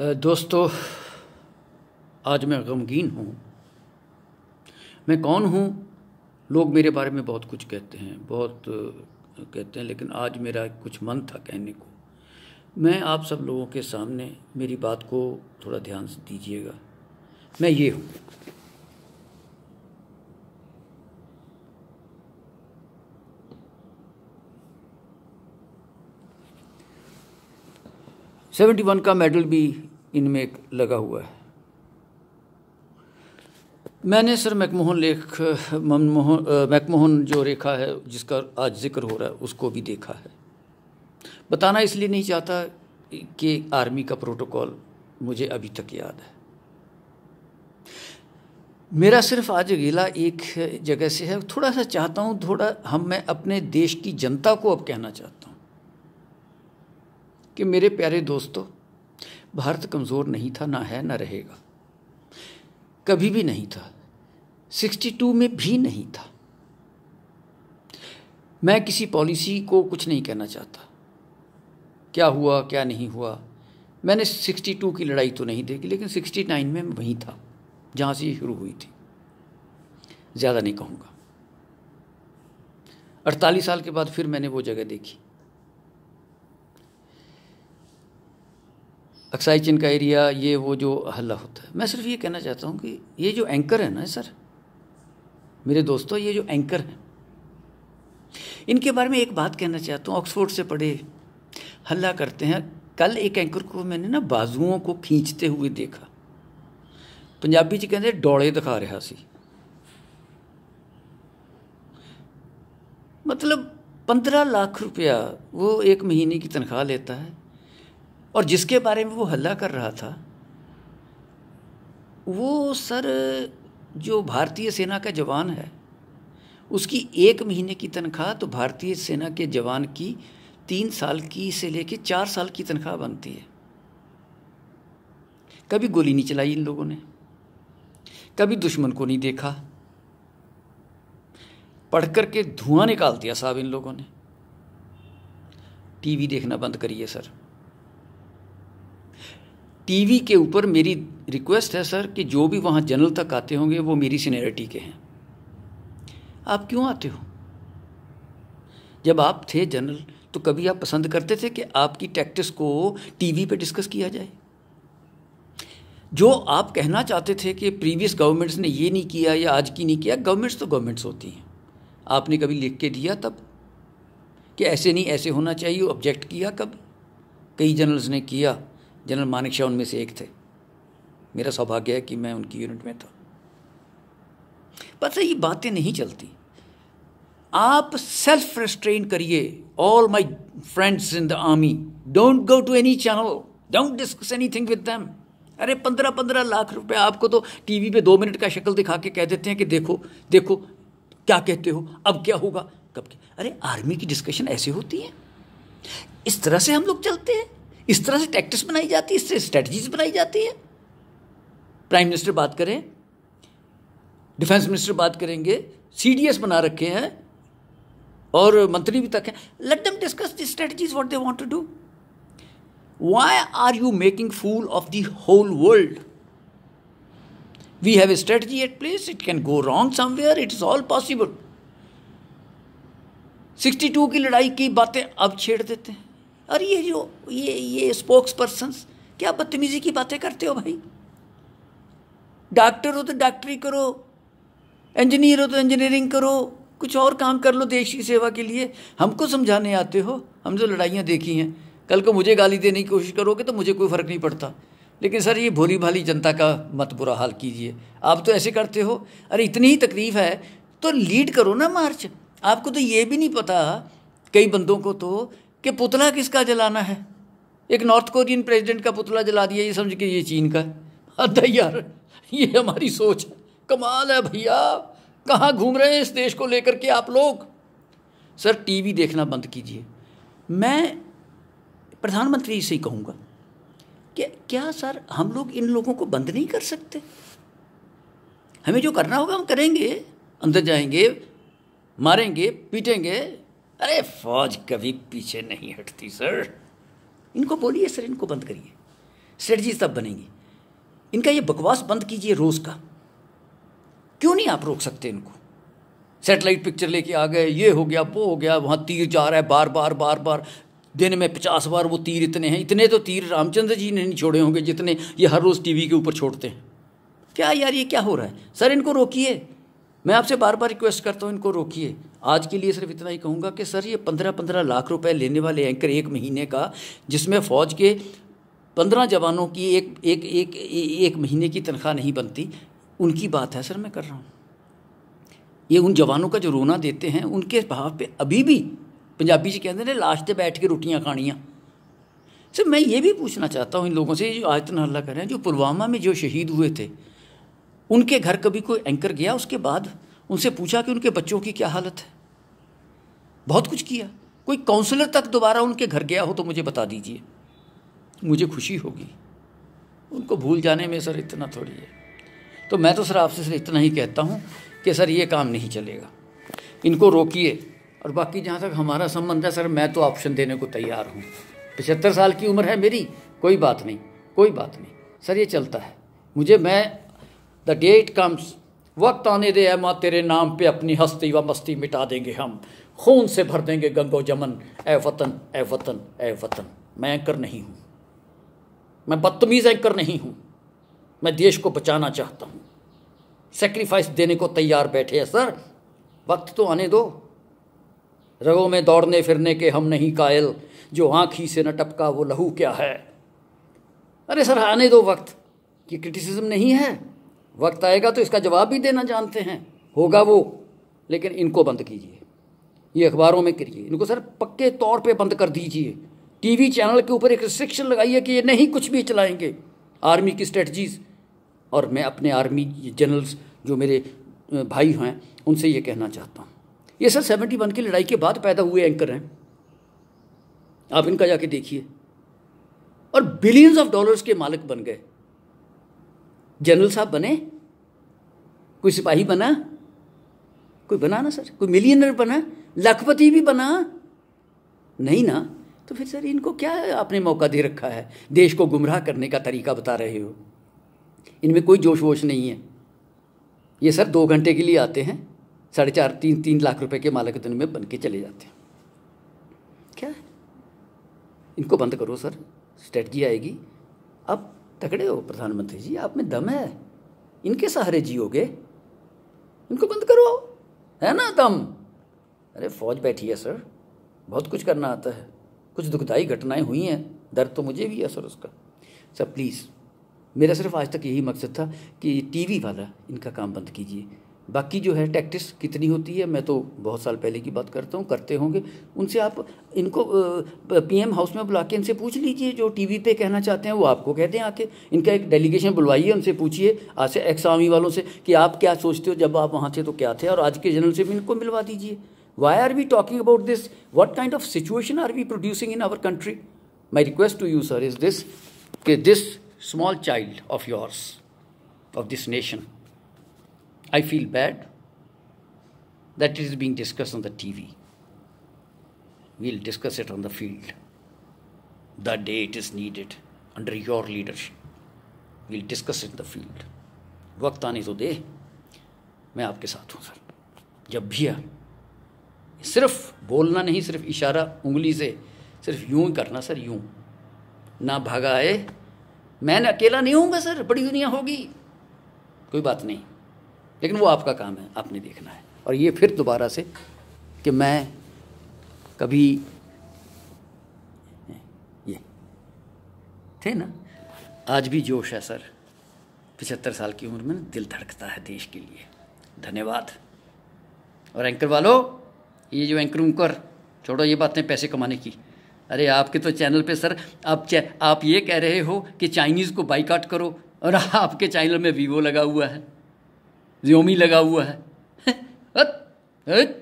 दोस्तों आज मैं गमगीन हूँ मैं कौन हूँ लोग मेरे बारे में बहुत कुछ कहते हैं बहुत कहते हैं लेकिन आज मेरा कुछ मन था कहने को मैं आप सब लोगों के सामने मेरी बात को थोड़ा ध्यान से दीजिएगा मैं ये हूँ सेवेंटी वन का मेडल भी इनमें लगा हुआ है मैंने सर मैकमोहन लेख मनमोहन मैकमोहन जो रेखा है जिसका आज जिक्र हो रहा है उसको भी देखा है बताना इसलिए नहीं चाहता कि आर्मी का प्रोटोकॉल मुझे अभी तक याद है मेरा सिर्फ आज गिला एक जगह से है थोड़ा सा चाहता हूँ थोड़ा हम मैं अपने देश की जनता को अब कहना चाहता हूँ कि मेरे प्यारे दोस्तों भारत कमज़ोर नहीं था ना है ना रहेगा कभी भी नहीं था 62 में भी नहीं था मैं किसी पॉलिसी को कुछ नहीं कहना चाहता क्या हुआ क्या नहीं हुआ मैंने 62 की लड़ाई तो नहीं देखी लेकिन 69 में वहीं था जहाँ से ये शुरू हुई थी ज़्यादा नहीं कहूँगा अड़तालीस साल के बाद फिर मैंने वो जगह देखी अक्साई चिन का एरिया ये वो जो हल्ला होता है मैं सिर्फ ये कहना चाहता हूँ कि ये जो एंकर है ना सर मेरे दोस्तों ये जो एंकर हैं इनके बारे में एक बात कहना चाहता हूँ ऑक्सफोर्ड से पढ़े हल्ला करते हैं कल एक एंकर को मैंने ना बाजुओं को खींचते हुए देखा पंजाबी च कहते डौले दिखा रहा सी मतलब पंद्रह लाख रुपया वो एक महीने की तनख्वाह लेता है और जिसके बारे में वो हल्ला कर रहा था वो सर जो भारतीय सेना का जवान है उसकी एक महीने की तनख्वाह तो भारतीय सेना के जवान की तीन साल की से लेके चार साल की तनख्वाह बनती है कभी गोली नहीं चलाई इन लोगों ने कभी दुश्मन को नहीं देखा पढ़ कर के धुआं निकाल दिया साहब इन लोगों ने टीवी देखना बंद करिए सर टीवी के ऊपर मेरी रिक्वेस्ट है सर कि जो भी वहाँ जनरल तक आते होंगे वो मेरी सीनियरिटी के हैं आप क्यों आते हो जब आप थे जनरल तो कभी आप पसंद करते थे कि आपकी टैक्टिस को टीवी पे डिस्कस किया जाए जो आप कहना चाहते थे कि प्रीवियस गवर्नमेंट्स ने ये नहीं किया या आज की नहीं किया गवर्नमेंट्स तो गवर्नमेंट्स होती हैं आपने कभी लिख के दिया तब कि ऐसे नहीं ऐसे होना चाहिए ऑब्जेक्ट किया कब कई जनरल्स ने किया जनरल मानिक शाह उनमें से एक थे मेरा सौभाग्य है कि मैं उनकी यूनिट में था पता ये बातें नहीं चलती आप सेल्फ रेस्ट्रेन करिए all my friends in the army don't go to any channel don't discuss anything with them अरे पंद्रह पंद्रह लाख रुपए आपको तो टीवी पे दो मिनट का शक्ल दिखा के कह देते हैं कि देखो देखो क्या कहते हो अब क्या होगा कब क्या अरे आर्मी की डिस्कशन ऐसे होती है इस तरह से हम लोग चलते हैं इस तरह से टैक्टिक्स बनाई जाती है इससे स्ट्रेटजीज बनाई जाती है प्राइम मिनिस्टर बात करें डिफेंस मिनिस्टर बात करेंगे सीडीएस बना रखे हैं और मंत्री भी तक हैं let them discuss the strategies what they want to do why are you making fool of the whole world we have a strategy at place it can go wrong somewhere it is all possible 62 की लड़ाई की बातें अब छेड़ देते हैं और ये जो ये ये स्पोक्स पर्सनस क्या बदतमीज़ी की बातें करते हो भाई डॉक्टर हो तो डॉक्टरी करो इंजीनियर हो तो इंजीनियरिंग करो कुछ और काम कर लो देश की सेवा के लिए हमको समझाने आते हो हम जो तो लड़ाइयाँ देखी हैं कल को मुझे गाली देने की कोशिश करोगे तो मुझे कोई फ़र्क नहीं पड़ता लेकिन सर ये भोली भाली जनता का मत बुरा हाल कीजिए आप तो ऐसे करते हो अरे इतनी ही तकलीफ़ है तो लीड करो ना मार्च आपको तो ये भी नहीं पता कई बंदों को तो कि पुतला किसका जलाना है एक नॉर्थ कोरियन प्रेसिडेंट का पुतला जला दिया ये समझ के ये चीन का अदा यार ये हमारी सोच है कमाल है भैया कहाँ घूम रहे हैं इस देश को लेकर के आप लोग सर टीवी देखना बंद कीजिए मैं प्रधानमंत्री से ही कहूँगा कि क्या सर हम लोग इन लोगों को बंद नहीं कर सकते हमें जो करना होगा हम करेंगे अंदर जाएंगे मारेंगे पीटेंगे अरे फौज कभी पीछे नहीं हटती सर इनको बोलिए सर इनको बंद करिए जी तब बनेंगे इनका ये बकवास बंद कीजिए रोज़ का क्यों नहीं आप रोक सकते इनको सेटेलाइट पिक्चर लेके आ गए ये हो गया वो हो गया वहाँ तीर जा रहा है बार बार बार बार दिन में पचास बार वो तीर इतने हैं इतने तो तीर रामचंद्र जी ने नहीं छोड़े होंगे जितने ये हर रोज़ टीवी के ऊपर छोड़ते हैं क्या यार ये क्या हो रहा है सर इनको रोकिए मैं आपसे बार बार रिक्वेस्ट करता हूँ इनको रोकिए आज के लिए सिर्फ इतना ही कहूँगा कि सर ये पंद्रह पंद्रह लाख रुपए लेने वाले एंकर एक महीने का जिसमें फ़ौज के पंद्रह जवानों की एक एक एक एक महीने की तनख्वाह नहीं बनती उनकी बात है सर मैं कर रहा हूँ ये उन जवानों का जो रोना देते हैं उनके भाव पे अभी भी पंजाबी जी कहते हैं लाश से बैठ के रोटियाँ खानियाँ सर मैं ये भी पूछना चाहता हूँ इन लोगों से जो आज तक हल्ला कर रहे हैं जो पुलवामा में जो शहीद हुए थे उनके घर कभी कोई एंकर गया उसके बाद उनसे पूछा कि उनके बच्चों की क्या हालत है बहुत कुछ किया कोई काउंसलर तक दोबारा उनके घर गया हो तो मुझे बता दीजिए मुझे खुशी होगी उनको भूल जाने में सर इतना थोड़ी है तो मैं तो सर आपसे सर इतना ही कहता हूँ कि सर ये काम नहीं चलेगा इनको रोकिए और बाकी जहाँ तक हमारा संबंध है सर मैं तो ऑप्शन देने को तैयार हूँ पचहत्तर साल की उम्र है मेरी कोई बात नहीं कोई बात नहीं सर ये चलता है मुझे मैं द डेट कम्स वक्त आने दे ऐ माँ तेरे नाम पे अपनी हस्ती व मस्ती मिटा देंगे हम खून से भर देंगे गंगो जमन ए वतन ए वतन ए वतन मैं एंकर नहीं हूँ मैं बदतमीज़ एंकर नहीं हूँ मैं देश को बचाना चाहता हूँ सेक्रीफाइस देने को तैयार बैठे हैं सर वक्त तो आने दो रगों में दौड़ने फिरने के हम नहीं कायल जो आँख ही से न टपका वो लहू क्या है अरे सर आने दो वक्त ये क्रिटिसिज्म नहीं है वक्त आएगा तो इसका जवाब भी देना जानते हैं होगा वो लेकिन इनको बंद कीजिए ये अखबारों में करिए इनको सर पक्के तौर पे बंद कर दीजिए टीवी चैनल के ऊपर एक रिस्ट्रिक्शन लगाइए कि ये नहीं कुछ भी चलाएंगे आर्मी की स्ट्रेटजीज़ और मैं अपने आर्मी जनरल्स जो मेरे भाई हैं उनसे ये कहना चाहता हूँ ये सर सेवेंटी वन की लड़ाई के बाद पैदा हुए एंकर हैं आप इनका जाके देखिए और बिलियंस ऑफ डॉलर्स के मालिक बन गए जनरल साहब बने कोई सिपाही बना कोई बना ना सर कोई मिलियनर बना लखपति भी बना नहीं ना तो फिर सर इनको क्या आपने मौका दे रखा है देश को गुमराह करने का तरीका बता रहे हो इनमें कोई जोश वोश नहीं है ये सर दो घंटे के लिए आते हैं साढ़े चार तीन तीन लाख रुपए के मालक दिन में बन के चले जाते हैं क्या है? इनको बंद करो सर स्ट्रेटजी आएगी अब तकड़े हो प्रधानमंत्री जी आप में दम है इनके सहारे जियोगे इनको बंद करो है ना दम अरे फौज बैठी है सर बहुत कुछ करना आता है कुछ दुखदाई घटनाएं हुई हैं दर्द तो मुझे भी है सर उसका सर प्लीज़ मेरा सिर्फ आज तक यही मकसद था कि टीवी वाला इनका काम बंद कीजिए बाकी जो है टैक्टिस कितनी होती है मैं तो बहुत साल पहले की बात करता हूँ करते होंगे उनसे आप इनको पीएम हाउस में बुला के इनसे पूछ लीजिए जो टीवी पे कहना चाहते हैं वो आपको कहते हैं आके इनका एक डेलीगेशन बुलवाइए उनसे पूछिए आज एक्स आर्मी वालों से कि आप क्या सोचते हो जब आप वहाँ थे तो क्या थे और आज के जनरल से भी इनको मिलवा दीजिए why are we talking about this what kind of situation are we producing in our country my request to you sir is this कि this small child of yours of this nation I feel bad that it is being discussed on the TV. We'll discuss it on the field. The day it is needed under your leadership. We'll discuss it in the field. वक्त आने तो दे मैं आपके साथ हूँ sir जब भी है सिर्फ बोलना नहीं सिर्फ इशारा उंगली से सिर्फ यूं ही करना सर यूं ना भागा है मैं अकेला नहीं हूँगा सर बड़ी दुनिया होगी कोई बात नहीं लेकिन वो आपका काम है आपने देखना है और ये फिर दोबारा से कि मैं कभी ये थे ना आज भी जोश है सर पचहत्तर साल की उम्र में दिल धड़कता है देश के लिए धन्यवाद और एंकर वालों ये जो एंकर उंकर छोड़ो ये बातें पैसे कमाने की अरे आपके तो चैनल पे सर आप आप ये कह रहे हो कि चाइनीज़ को बाईकाट करो और आपके चैनल में वीवो लगा हुआ है ज्योमी लगा हुआ है